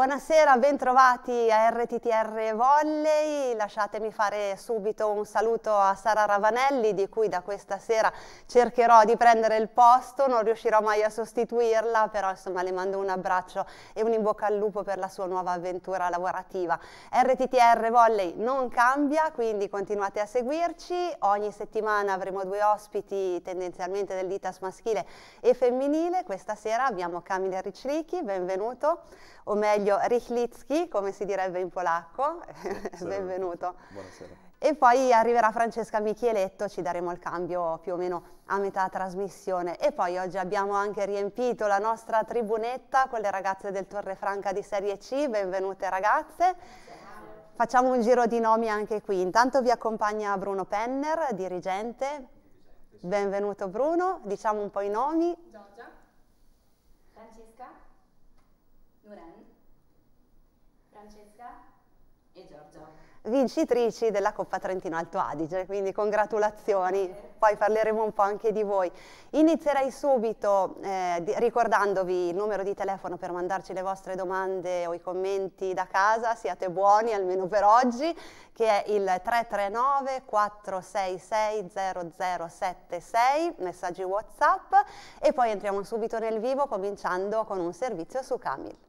Buonasera, bentrovati a RTTR Volley, lasciatemi fare subito un saluto a Sara Ravanelli di cui da questa sera cercherò di prendere il posto, non riuscirò mai a sostituirla, però insomma le mando un abbraccio e un in bocca al lupo per la sua nuova avventura lavorativa. RTTR Volley non cambia, quindi continuate a seguirci, ogni settimana avremo due ospiti tendenzialmente del ditas maschile e femminile, questa sera abbiamo Camille Riccilicchi, benvenuto o meglio Richlicki, come si direbbe in polacco. Buonasera. Benvenuto. Buonasera. E poi arriverà Francesca Michieletto, ci daremo il cambio più o meno a metà trasmissione. E poi oggi abbiamo anche riempito la nostra tribunetta con le ragazze del Torre Franca di Serie C. Benvenute ragazze. Facciamo un giro di nomi anche qui. Intanto vi accompagna Bruno Penner, dirigente. Benvenuto Bruno, diciamo un po' i nomi. Giorgia, Francesca, Lorenzo. Francesca e Giorgio. Vincitrici della Coppa Trentino Alto Adige, quindi congratulazioni, poi parleremo un po' anche di voi. Inizierei subito eh, di, ricordandovi il numero di telefono per mandarci le vostre domande o i commenti da casa, siate buoni almeno per oggi, che è il 339 466 0076, messaggi Whatsapp e poi entriamo subito nel vivo cominciando con un servizio su Camille.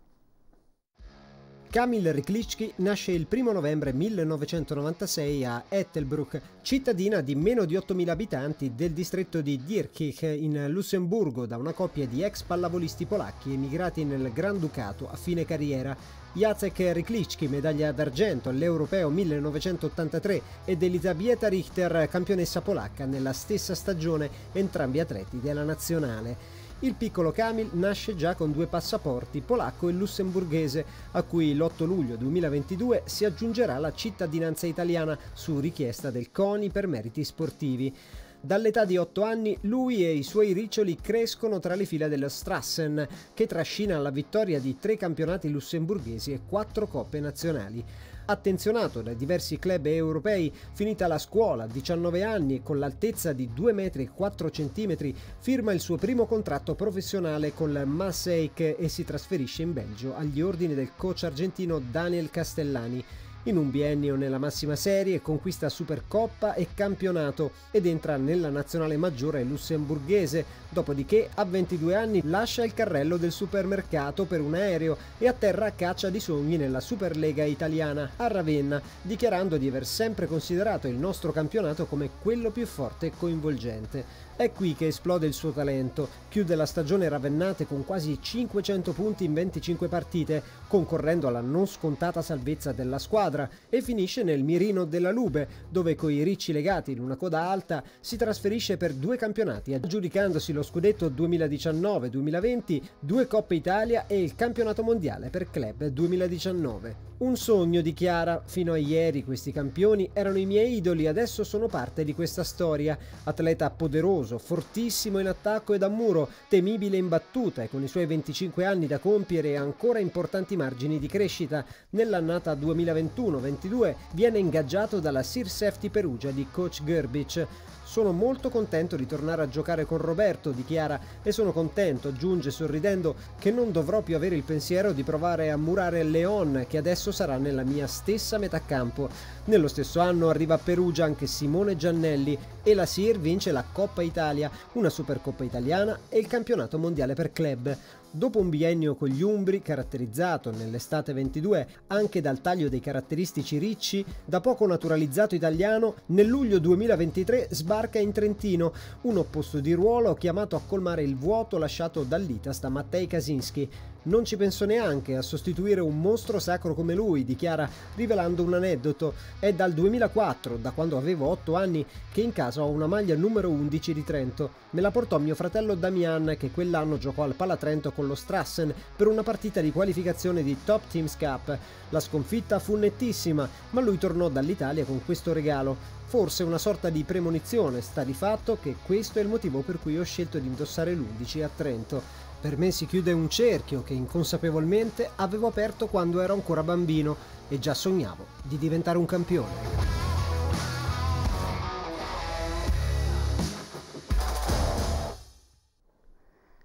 Kamil Rikliczki nasce il 1 novembre 1996 a Ettelbruck, cittadina di meno di 8.000 abitanti del distretto di Dierkirch in Lussemburgo da una coppia di ex pallavolisti polacchi emigrati nel Granducato a fine carriera. Jacek Rikliczki, medaglia d'argento all'Europeo 1983, ed Elisabetta Richter, campionessa polacca nella stessa stagione, entrambi atleti della nazionale. Il piccolo Kamil nasce già con due passaporti, polacco e lussemburghese, a cui l'8 luglio 2022 si aggiungerà la cittadinanza italiana su richiesta del CONI per meriti sportivi. Dall'età di 8 anni lui e i suoi riccioli crescono tra le file dello Strassen, che trascina alla vittoria di tre campionati lussemburghesi e quattro coppe nazionali attenzionato da diversi club europei, finita la scuola, a 19 anni e con l'altezza di 2,4 metri firma il suo primo contratto professionale con il Masseic e si trasferisce in Belgio agli ordini del coach argentino Daniel Castellani. In un biennio nella massima serie conquista Supercoppa e campionato ed entra nella nazionale maggiore lussemburghese, dopodiché a 22 anni lascia il carrello del supermercato per un aereo e atterra a caccia di sogni nella Superlega italiana a Ravenna, dichiarando di aver sempre considerato il nostro campionato come quello più forte e coinvolgente. È qui che esplode il suo talento, chiude la stagione ravennate con quasi 500 punti in 25 partite, concorrendo alla non scontata salvezza della squadra e finisce nel mirino della Lube, dove coi ricci legati in una coda alta si trasferisce per due campionati, aggiudicandosi lo scudetto 2019-2020, due Coppe Italia e il campionato mondiale per club 2019. Un sogno dichiara, fino a ieri questi campioni erano i miei idoli, adesso sono parte di questa storia. Atleta poderoso, pericoloso, fortissimo in attacco e da muro, temibile in battuta e con i suoi 25 anni da compiere ancora importanti margini di crescita. Nell'annata 2021-22 viene ingaggiato dalla Sir Safety Perugia di coach Gerbic. Sono molto contento di tornare a giocare con Roberto, dichiara, e sono contento, aggiunge sorridendo, che non dovrò più avere il pensiero di provare a murare Leon, che adesso sarà nella mia stessa metà campo. Nello stesso anno arriva a Perugia anche Simone Giannelli e la Sir vince la Coppa Italia, una Supercoppa italiana e il campionato mondiale per club. Dopo un biennio con gli Umbri, caratterizzato nell'estate 22 anche dal taglio dei caratteristici ricci, da poco naturalizzato italiano, nel luglio 2023 sbarca in Trentino, un opposto di ruolo chiamato a colmare il vuoto lasciato dall'Itasta Mattei Kasinski. Non ci penso neanche a sostituire un mostro sacro come lui, dichiara, rivelando un aneddoto. È dal 2004, da quando avevo 8 anni, che in casa ho una maglia numero 11 di Trento. Me la portò mio fratello Damian, che quell'anno giocò al Palatrento con lo Strassen per una partita di qualificazione di Top Teams Cup. La sconfitta fu nettissima, ma lui tornò dall'Italia con questo regalo. Forse una sorta di premonizione sta di fatto che questo è il motivo per cui ho scelto di indossare l'11 a Trento. Per me si chiude un cerchio che inconsapevolmente avevo aperto quando ero ancora bambino e già sognavo di diventare un campione.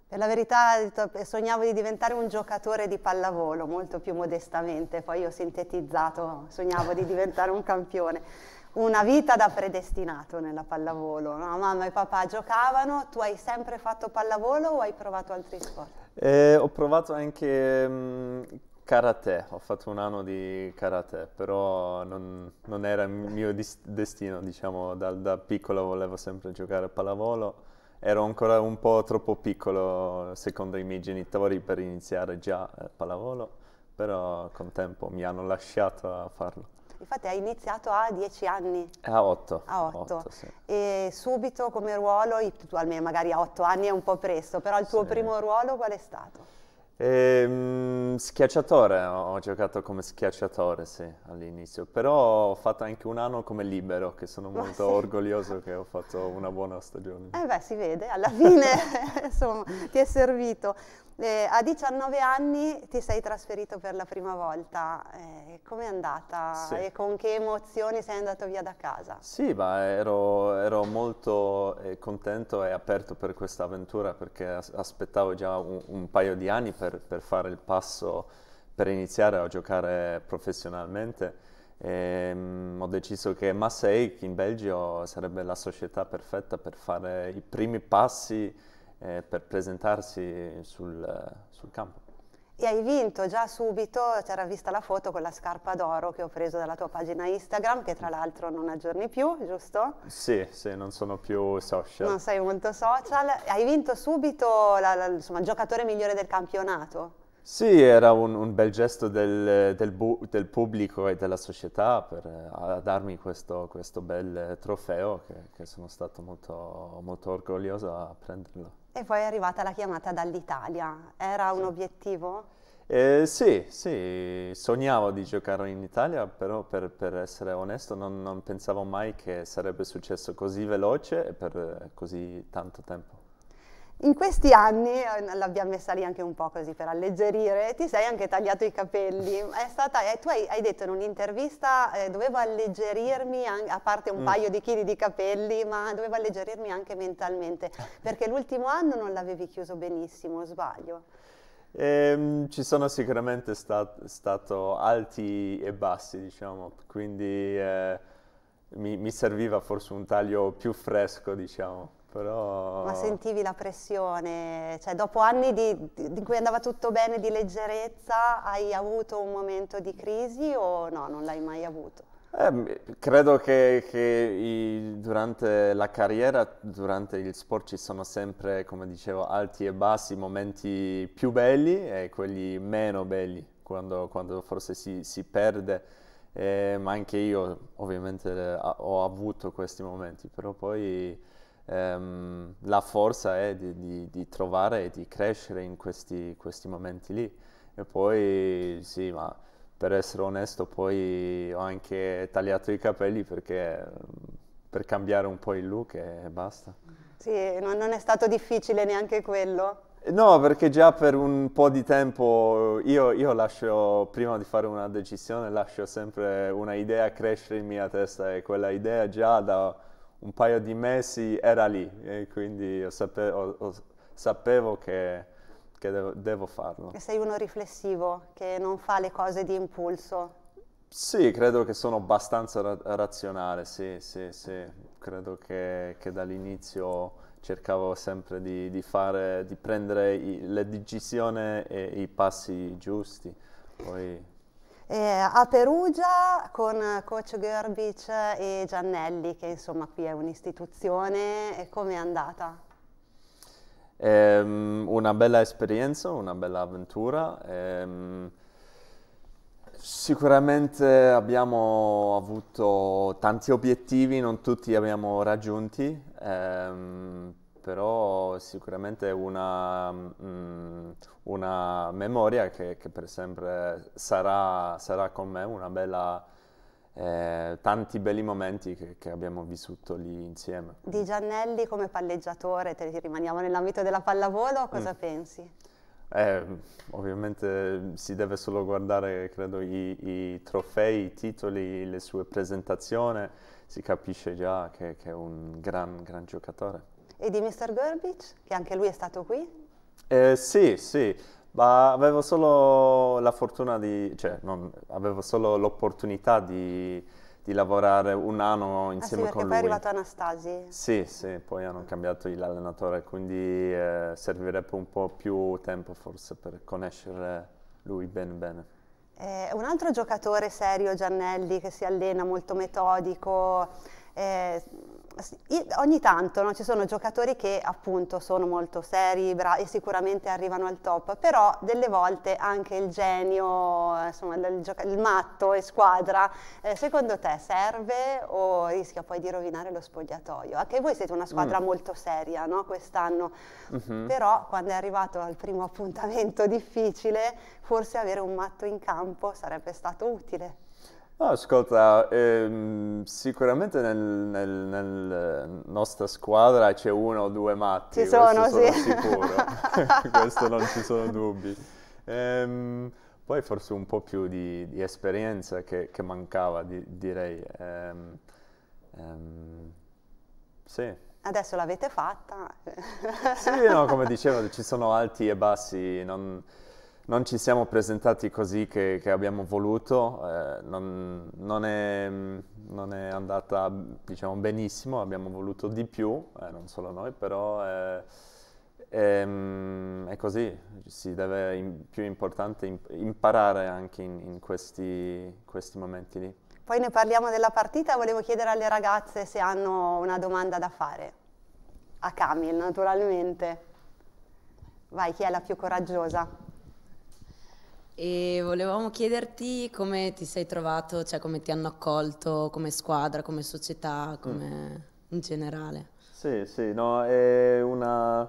Per la verità sognavo di diventare un giocatore di pallavolo, molto più modestamente, poi ho sintetizzato, sognavo di diventare un campione una vita da predestinato nella pallavolo, no? mamma e papà giocavano, tu hai sempre fatto pallavolo o hai provato altri sport? Eh, ho provato anche mh, mm, karate, ho fatto un anno di karate, però non, non era il mio destino, diciamo, da, da piccolo volevo sempre giocare a pallavolo ero ancora un po' troppo piccolo secondo i miei genitori per iniziare già a eh, pallavolo, però con tempo mi hanno lasciato a farlo. Infatti hai iniziato a 10 anni. A 8. A 8. sì. E subito come ruolo, tu almeno magari a 8 anni è un po' presto, però il tuo sì. primo ruolo qual è stato? Ehm, schiacciatore, ho giocato come schiacciatore, sì, all'inizio, però ho fatto anche un anno come libero, che sono molto sì. orgoglioso che ho fatto una buona stagione. Eh beh, si vede, alla fine, insomma, ti è servito. Eh, a 19 anni ti sei trasferito per la prima volta, eh, com'è andata sì. e con che emozioni sei andato via da casa? Sì, ma ero, ero molto eh, contento e aperto per questa avventura perché as aspettavo già un, un, paio di anni per, per, fare il passo per iniziare a giocare professionalmente. E, ehm, mh, ho deciso che Masseic in Belgio sarebbe la società perfetta per fare i primi passi eh, per presentarsi sul, sul campo. E hai vinto già subito, c'era vista la foto con la scarpa d'oro che ho preso dalla tua pagina Instagram, che tra l'altro non aggiorni più, giusto? Sì, sì, non sono più social. Non sei molto social. Hai vinto subito la, la, insomma, il giocatore migliore del campionato. Sì, era un, un bel gesto del, del, del, pubblico e della società per eh, darmi questo, questo, bel eh, trofeo che, che sono stato molto, molto orgoglioso a prenderlo. E poi è arrivata la chiamata dall'Italia. Era sì. un obiettivo? Eh, sì, sì, sognavo di giocare in Italia, però per, per essere onesto non, non pensavo mai che sarebbe successo così veloce e per eh, così tanto tempo. In questi anni, eh, l'abbiamo messa lì anche un po' così per alleggerire, ti sei anche tagliato i capelli. Stata, eh, tu hai, hai, detto in un'intervista, eh, dovevo alleggerirmi, an- a parte un mm. paio di chili di capelli, ma dovevo alleggerirmi anche mentalmente, perché l'ultimo anno non l'avevi chiuso benissimo, sbaglio. Ehm, ci sono sicuramente stat- stato alti e bassi, diciamo, quindi eh, mi, mi serviva forse un taglio più fresco, diciamo. Però... Ma sentivi la pressione, cioè dopo anni di, di, cui andava tutto bene, di leggerezza, hai avuto un momento di crisi o no, non l'hai mai avuto? Eh, credo che, che i, durante la carriera, durante il sport ci sono sempre, come dicevo, alti e bassi, momenti più belli e quelli meno belli, quando, quando forse si, si perde. Eh, ma anche io ovviamente ho avuto questi momenti, però poi ehm, la forza è di, di, di, trovare e di crescere in questi, questi momenti lì. E poi sì, ma per essere onesto, poi ho anche tagliato i capelli perché per cambiare un po' il look e basta. Sì, no, non è stato difficile neanche quello. No, perché già per un po' di tempo io, io, lascio, prima di fare una decisione, lascio sempre una idea crescere in mia testa e quella idea già da un paio di mesi era lì e quindi ho sape ho, ho, sapevo che, che devo, devo, farlo. Che sei uno riflessivo, che non fa le cose di impulso. Sì, credo che sono abbastanza ra razionale, sì, sì, sì. Credo che, che dall'inizio cercavo sempre di, di, fare, di prendere i, le decisioni e i passi giusti. Poi eh, a Perugia con coach Görbic e Giannelli, che insomma qui è un'istituzione, come è andata? Um, una bella esperienza, una bella avventura. Um, sicuramente abbiamo avuto tanti obiettivi, non tutti li abbiamo raggiunti, um, però sicuramente una, mh, mm, una memoria che, che, per sempre sarà, sarà, con me, una bella, eh, tanti belli momenti che, che, abbiamo vissuto lì insieme. Di Giannelli come palleggiatore, te, rimaniamo nell'ambito della pallavolo, cosa mm. pensi? Eh, ovviamente si deve solo guardare, credo, i, i, trofei, i titoli, le sue presentazioni, si capisce già che, che è un gran, gran giocatore. E di Mr. Gurbich, che anche lui è stato qui? Eh, sì, sì, ma avevo solo la fortuna di, cioè, non, avevo solo l'opportunità di, di, lavorare un anno insieme ah, sì, con lui. Sì, poi è arrivato Anastasi. Sì, sì, poi hanno mm. cambiato l'allenatore, quindi eh, servirebbe un po' più tempo forse per conoscere lui bene bene. Eh, un altro giocatore serio, Giannelli, che si allena molto metodico, eh, ogni tanto no, ci sono giocatori che appunto sono molto seri bra- e sicuramente arrivano al top, però delle volte anche il genio, insomma il, gioca- il matto e squadra, eh, secondo te serve o rischia poi di rovinare lo spogliatoio? Anche voi siete una squadra mm. molto seria no, quest'anno, mm-hmm. però quando è arrivato al primo appuntamento difficile forse avere un matto in campo sarebbe stato utile. No, ascolta, ehm, sicuramente nella nel, nel eh, nostra squadra c'è uno o due matti, ci sono, questo sì. sicuro, questo non ci sono dubbi. Ehm, poi forse un po' più di, di esperienza che, che mancava, di, direi. Ehm, ehm sì. Adesso l'avete fatta. sì, no, come dicevo, ci sono alti e bassi, non non ci siamo presentati così che, che abbiamo voluto, eh, non, non, è, non, è, andata diciamo, benissimo, abbiamo voluto di più, eh, non solo noi, però eh, è, ehm, è così, si deve in, più importante imparare anche in, in questi, questi momenti lì. Poi ne parliamo della partita, volevo chiedere alle ragazze se hanno una domanda da fare, a Camille naturalmente. Vai, chi è la più coraggiosa? e volevamo chiederti come ti sei trovato, cioè come ti hanno accolto come squadra, come società, come mm. in generale. Sì, sì, no, è una,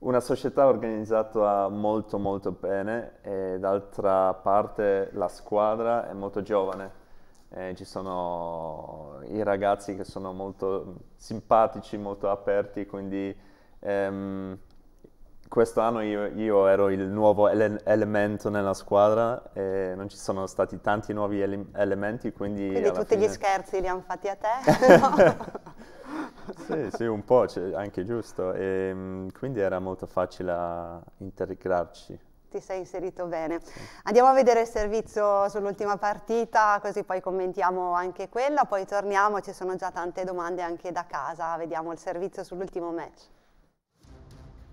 una, società organizzata molto molto bene e d'altra parte la squadra è molto giovane. Eh, ci sono i ragazzi che sono molto simpatici, molto aperti, quindi ehm, quest'anno io, io, ero il nuovo ele elemento nella squadra e non ci sono stati tanti nuovi ele elementi, quindi... Quindi tutti fine... gli scherzi li hanno fatti a te? sì, sì, un po', anche giusto. E, ehm, quindi era molto facile integrarci. Ti sei inserito bene. Andiamo a vedere il servizio sull'ultima partita, così poi commentiamo anche quella, poi torniamo, ci sono già tante domande anche da casa, vediamo il servizio sull'ultimo match.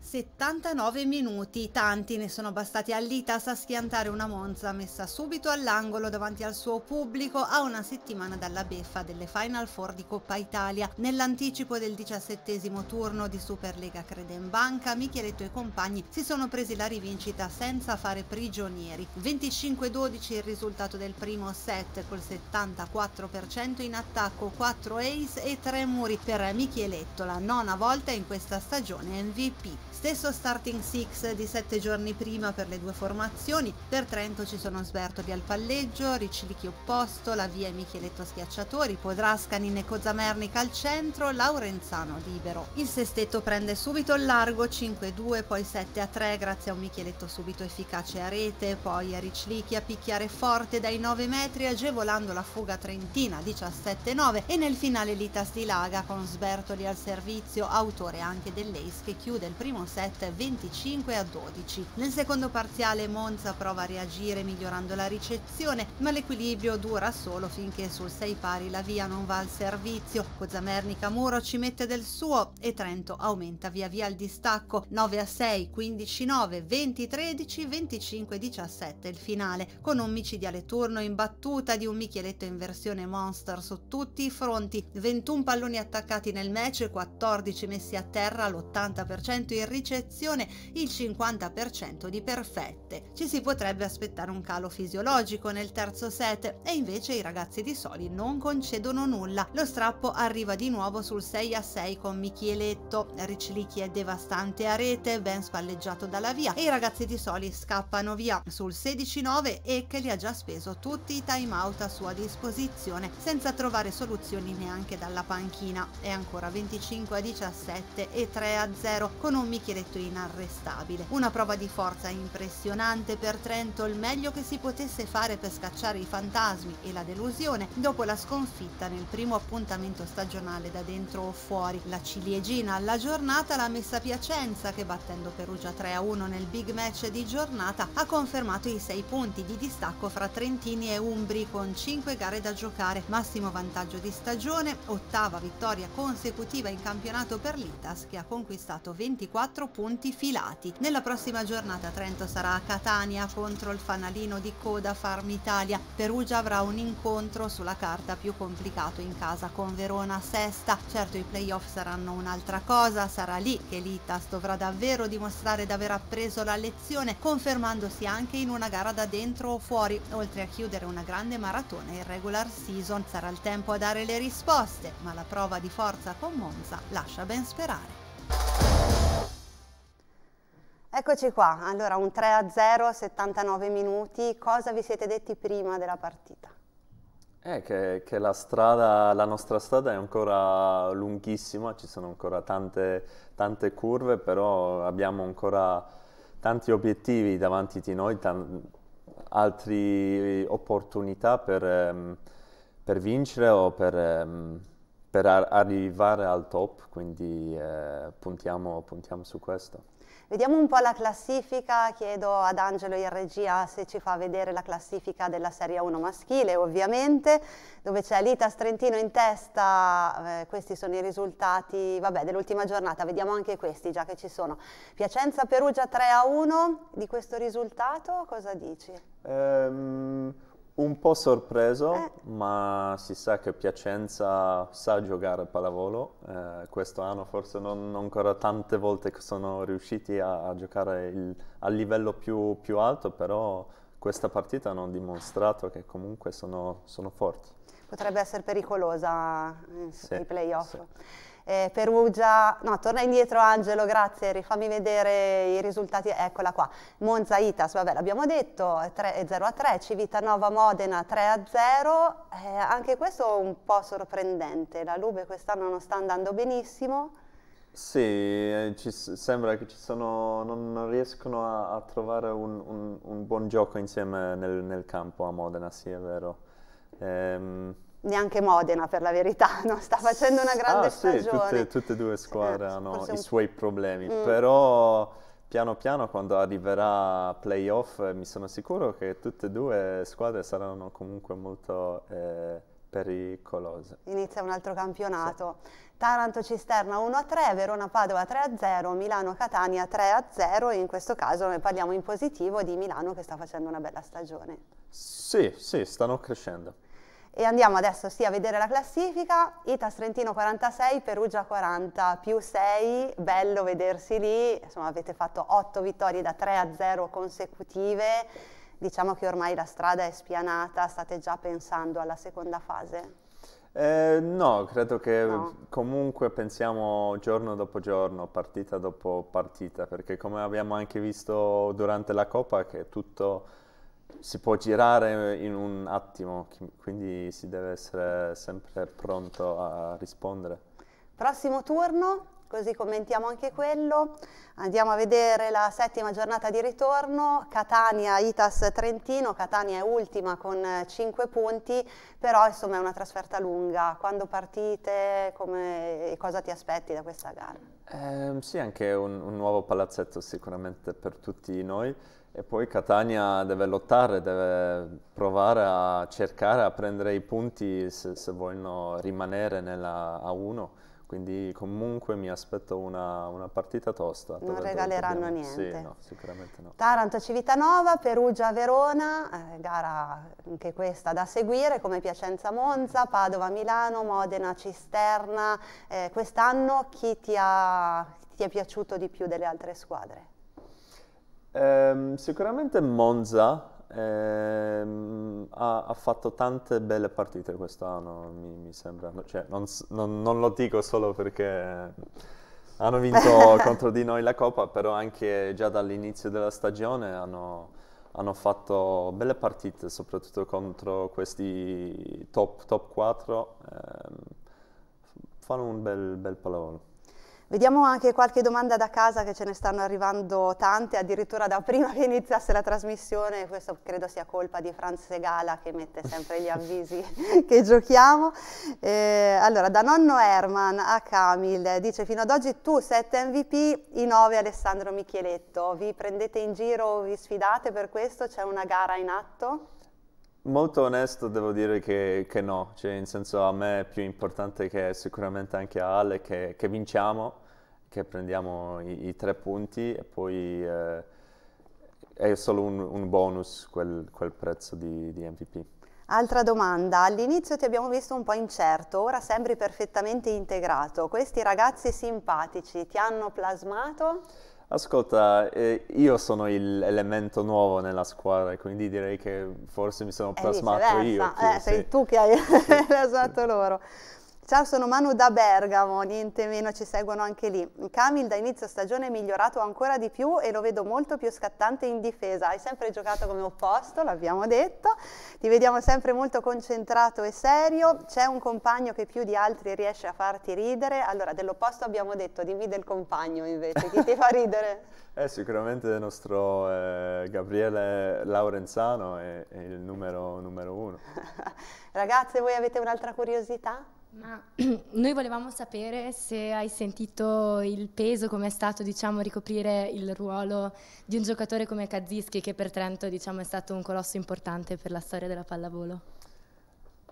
79 minuti, tanti ne sono bastati all'Itas a schiantare una Monza messa subito all'angolo davanti al suo pubblico a una settimana dalla beffa delle Final Four di Coppa Italia. Nell'anticipo del diciassettesimo turno di Superlega Credenbanca, Micheletto e compagni si sono presi la rivincita senza fare prigionieri. 25-12 il risultato del primo set col 74% in attacco, 4 ace e 3 muri per Micheletto, la nona volta in questa stagione MVP. Stesso starting six di sette giorni prima per le due formazioni, per Trento ci sono Sbertoli al palleggio, Riccivichi opposto, La Via e Micheletto schiacciatori, Podrascanin e Cozamernica al centro, Laurenzano libero. Il sestetto prende subito il largo 5-2, poi 7-3 grazie a un Micheletto subito efficace a rete, poi a Riccivichi a picchiare forte dai 9 metri agevolando la fuga trentina 17-9 e nel finale Litas di Laga con Sbertoli al servizio, autore anche dell'ace che chiude il primo set 25 a 12. Nel secondo parziale Monza prova a reagire migliorando la ricezione, ma l'equilibrio dura solo finché sul 6 pari la via non va al servizio. Cozamerni Camuro ci mette del suo e Trento aumenta via via il distacco 9 a 6, 15 9, 20 13, 25 17 il finale, con un micidiale turno in battuta di un Micheletto in versione monster su tutti i fronti, 21 palloni attaccati nel match, 14 messi a terra, l'80% in rigore ricezione il 50% di perfette. Ci si potrebbe aspettare un calo fisiologico nel terzo set e invece i ragazzi di Soli non concedono nulla. Lo strappo arriva di nuovo sul 6 a 6 con Michieletto, Riclichi è devastante a rete, ben spalleggiato dalla via e i ragazzi di Soli scappano via sul 16-9 e che li ha già speso tutti i time out a sua disposizione senza trovare soluzioni neanche dalla panchina. È ancora 25 a 17 e 3 a 0 con un Michieletto scheletro inarrestabile. Una prova di forza impressionante per Trento, il meglio che si potesse fare per scacciare i fantasmi e la delusione dopo la sconfitta nel primo appuntamento stagionale da dentro o fuori. La ciliegina alla giornata l'ha messa Piacenza che battendo Perugia 3-1 nel big match di giornata ha confermato i 6 punti di distacco fra Trentini e Umbri con 5 gare da giocare, massimo vantaggio di stagione, ottava vittoria consecutiva in campionato per l'Itas che ha conquistato 24 4 punti filati. Nella prossima giornata Trento sarà a Catania contro il fanalino di coda Farm Italia. Perugia avrà un incontro sulla carta più complicato in casa con Verona sesta. Certo i playoff saranno un'altra cosa, sarà lì che l'Itas dovrà davvero dimostrare di aver appreso la lezione, confermandosi anche in una gara da dentro o fuori, oltre a chiudere una grande maratona in regular season. Sarà il tempo a dare le risposte, ma la prova di forza con Monza lascia ben sperare. Eccoci qua, allora un 3 a 0 a 79 minuti, cosa vi siete detti prima della partita? Eh, che, che la, strada, la nostra strada è ancora lunghissima, ci sono ancora tante, tante curve, però abbiamo ancora tanti obiettivi davanti di noi, altre opportunità per, um, per, vincere o per, um, per arrivare al top, quindi eh, puntiamo, puntiamo su questo. Vediamo un po' la classifica, chiedo ad Angelo in regia se ci fa vedere la classifica della Serie 1 maschile ovviamente, dove c'è l'Itas Trentino in testa, eh, questi sono i risultati dell'ultima giornata, vediamo anche questi già che ci sono. Piacenza Perugia 3 1, di questo risultato cosa dici? Um... Un po' sorpreso, eh. ma si sa che Piacenza sa giocare a pallavolo. Eh, questo anno forse non, non, ancora tante volte che sono riusciti a, a giocare il, a livello più, più, alto, però questa partita hanno dimostrato che comunque sono, sono forti. Potrebbe essere pericolosa nei eh, sì, playoff. Sì eh, Perugia, no, torna indietro Angelo, grazie, rifammi vedere i risultati, eccola qua, Monza Itas, vabbè l'abbiamo detto, 3, 0 eh, a 3, Civitanova Modena 3 a 0, eh, anche questo un po' sorprendente, la Lube quest'anno non sta andando benissimo. Sì, eh, ci, sembra che ci sono, non, non riescono a, a trovare un, un, un, buon gioco insieme nel, nel, campo a Modena, sì è vero. Ehm, neanche Modena per la verità, no? sta facendo una grande ah, stagione. Sì, tutte, tutte e due eh, squadre eh, hanno i suoi un... problemi, mm. però piano piano quando arriverà playoff eh, mi sono sicuro che tutte e due squadre saranno comunque molto eh, pericolose. Inizia un altro campionato. Sì. Taranto Cisterna 1-3, Verona Padova 3-0, Milano Catania 3-0 in questo caso noi parliamo in positivo di Milano che sta facendo una bella stagione. Sì, sì, stanno crescendo. E andiamo adesso sì a vedere la classifica, Itas Trentino 46, Perugia 40 più 6, bello vedersi lì, insomma avete fatto 8 vittorie da 3 a 0 consecutive, diciamo che ormai la strada è spianata, state già pensando alla seconda fase? Eh, no, credo che no. comunque pensiamo giorno dopo giorno, partita dopo partita, perché come abbiamo anche visto durante la Coppa che tutto si può girare in un attimo, quindi si deve essere sempre pronto a rispondere. Prossimo turno, così commentiamo anche quello. Andiamo a vedere la settima giornata di ritorno, Catania, Itas, Trentino, Catania è ultima con 5 punti, però insomma è una trasferta lunga. Quando partite come, cosa ti aspetti da questa gara? Eh, sì, anche un, un nuovo palazzetto sicuramente per tutti noi. E poi Catania deve lottare, deve provare a cercare, a prendere i punti se, se vogliono rimanere nella A1. Quindi comunque mi aspetto una, una partita tosta. Non regaleranno dobbiamo... niente. Sì, no, sicuramente no. Taranto Civitanova, Perugia Verona, eh, gara anche questa da seguire, come Piacenza Monza, Padova Milano, Modena Cisterna. Eh, Quest'anno chi ti, ha, chi ti è piaciuto di più delle altre squadre? Ehm, sicuramente Monza ehm, ha, ha, fatto tante belle partite quest'anno, mi, mi sembra. Cioè, non, non, non lo dico solo perché hanno vinto contro di noi la Coppa, però anche già dall'inizio della stagione hanno, hanno fatto belle partite, soprattutto contro questi top, top 4. Ehm, fanno un bel, bel pallavolo. Vediamo anche qualche domanda da casa che ce ne stanno arrivando tante, addirittura da prima che iniziasse la trasmissione, questo credo sia colpa di Franz Segala che mette sempre gli avvisi che giochiamo. Eh, allora, da nonno Herman a Camil dice fino ad oggi tu 7 MVP, i 9 Alessandro Micheletto, vi prendete in giro, vi sfidate per questo, c'è una gara in atto? Molto onesto devo dire che, che no, cioè, in senso a me è più importante che sicuramente anche a Ale che, che vinciamo che prendiamo i, i tre punti e poi eh, è solo un, un bonus quel, quel, prezzo di, di MVP. Altra domanda, all'inizio ti abbiamo visto un po' incerto, ora sembri perfettamente integrato. Questi ragazzi simpatici ti hanno plasmato? Ascolta, eh, io sono l'elemento nuovo nella squadra, quindi direi che forse mi sono plasmato io. Più, eh, sì. Sei tu che hai plasmato loro. Ciao, sono Manu da Bergamo, niente meno, ci seguono anche lì. Camil da inizio stagione è migliorato ancora di più e lo vedo molto più scattante in difesa. Hai sempre giocato come opposto, l'abbiamo detto. Ti vediamo sempre molto concentrato e serio. C'è un compagno che più di altri riesce a farti ridere. Allora, dell'opposto abbiamo detto, dimmi del compagno invece, chi ti fa ridere? eh, sicuramente il nostro eh, Gabriele Laurenzano è, è il numero, numero uno. Ragazze, voi avete un'altra curiosità? Ma noi volevamo sapere se hai sentito il peso, come è stato diciamo, ricoprire il ruolo di un giocatore come Kaziski, che per Trento diciamo, è stato un colosso importante per la storia della pallavolo.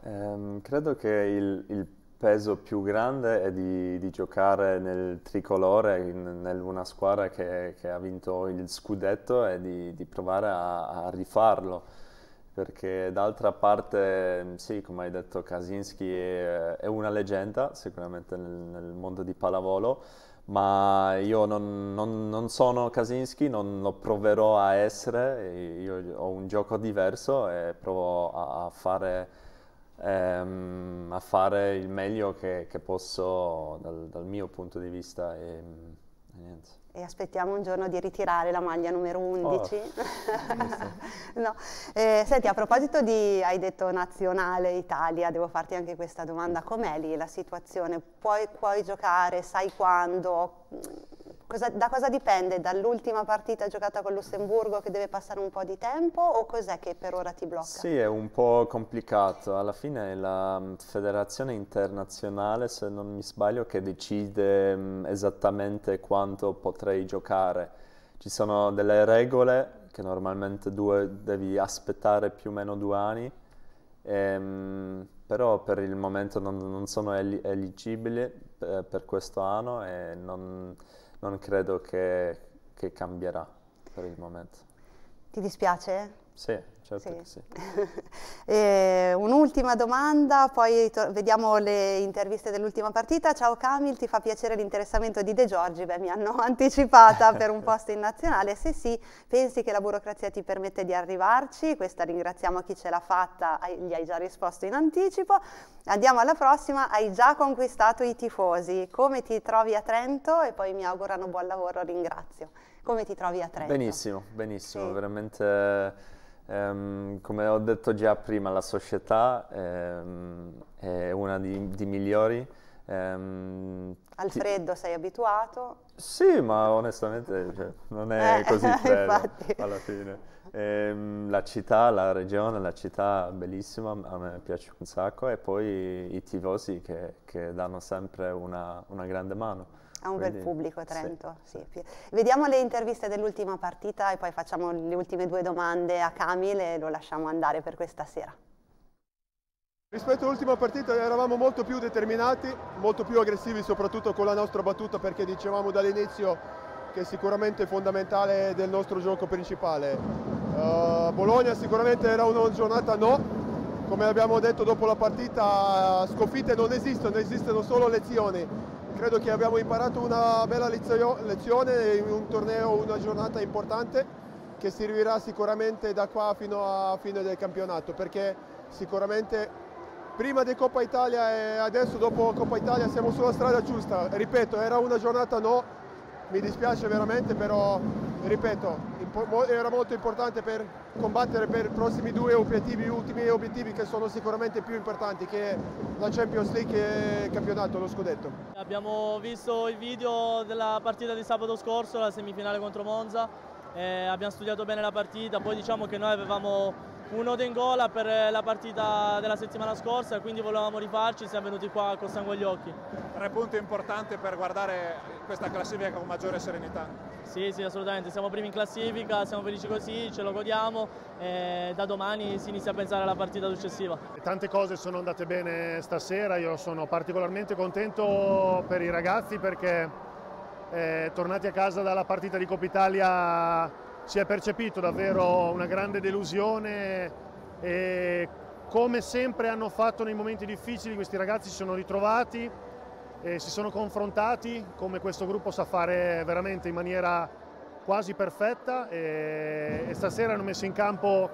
Um, credo che il, il, peso più grande è di, di giocare nel tricolore, in, in una squadra che, che, ha vinto il scudetto e di, di provare a, a rifarlo perché d'altra parte, mm, sì, come hai detto, Kaczynski è, eh, è una leggenda sicuramente nel, nel, mondo di pallavolo, ma io non, non, non, sono Kaczynski, non lo proverò a essere, io ho un gioco diverso e provo a, a, fare, ehm, a fare, il meglio che, che posso dal, dal, mio punto di vista. E, mm, e niente e aspettiamo un giorno di ritirare la maglia numero 11. Oh, no. eh, senti, a proposito di, hai detto nazionale Italia, devo farti anche questa domanda, com'è lì la situazione? Puoi, puoi giocare, sai quando? Cosa, da cosa dipende? Dall'ultima partita giocata con Lussemburgo che deve passare un po' di tempo o cos'è che per ora ti blocca? Sì, è un po' complicato. Alla fine è la mm, federazione internazionale, se non mi sbaglio, che decide mm, esattamente quanto potrei giocare. Ci sono delle regole che normalmente due, devi aspettare più o meno due anni, e, ehm, però per il momento non, non sono el eligibile eh, per, per questo anno e non non credo che, che cambierà per il momento. Ti dispiace? Sì, certo sì. che sì. eh, un'ultima domanda, poi vediamo le interviste dell'ultima partita. Ciao Camil, ti fa piacere l'interessamento di De Giorgi? Beh, mi hanno anticipata per un posto in nazionale. Se sì, pensi che la burocrazia ti permette di arrivarci? Questa ringraziamo chi ce l'ha fatta, gli hai già risposto in anticipo. Andiamo alla prossima, hai già conquistato i tifosi. Come ti trovi a Trento? E poi mi augurano buon lavoro, ringrazio. Come ti trovi a Trento? Benissimo, benissimo, sì. veramente Um, come ho detto già prima, la società um, è una di, di migliori. Um, ehm, Al ti... freddo sei abituato? Sì, ma onestamente cioè, non è eh, così freddo alla fine. E, la città, la regione, la città bellissima, a me piace un sacco e poi i tifosi che, che danno sempre una, una grande mano. Ha un Quindi, bel pubblico Trento, sì, sì. Vediamo le interviste dell'ultima partita e poi facciamo le ultime due domande a Camille e lo lasciamo andare per questa sera. Rispetto all'ultima partita eravamo molto più determinati, molto più aggressivi soprattutto con la nostra battuta perché dicevamo dall'inizio che è sicuramente fondamentale del nostro gioco principale. Uh, Bologna sicuramente era una giornata no, come abbiamo detto dopo la partita eh, sconfitte non esistono, esistono solo lezioni credo che abbiamo imparato una bella lezione in un torneo, una giornata importante che servirà sicuramente da qua fino a fine del campionato perché sicuramente prima di Coppa Italia e adesso dopo Coppa Italia siamo sulla strada giusta, ripeto era una giornata no mi dispiace veramente, però ripeto, era molto importante per combattere per i prossimi due obiettivi, ultimi obiettivi che sono sicuramente più importanti che la Champions League e il campionato, lo scudetto. Abbiamo visto il video della partita di sabato scorso, la semifinale contro Monza, abbiamo studiato bene la partita, poi diciamo che noi avevamo un nodo in gola per eh, la partita della settimana scorsa, quindi volevamo rifarci, siamo venuti qua con sangue agli occhi. Tre punti importanti per guardare questa classifica con maggiore serenità. Sì, sì, assolutamente, siamo primi in classifica, siamo felici così, ce lo godiamo e da domani si inizia a pensare alla partita successiva. Tante cose sono andate bene stasera, io sono particolarmente contento per i ragazzi perché eh, tornati a casa dalla partita di Coppa Italia si è percepito davvero una grande delusione e come sempre hanno fatto nei momenti difficili questi ragazzi si sono ritrovati e si sono confrontati come questo gruppo sa fare veramente in maniera quasi perfetta e, e stasera hanno messo in campo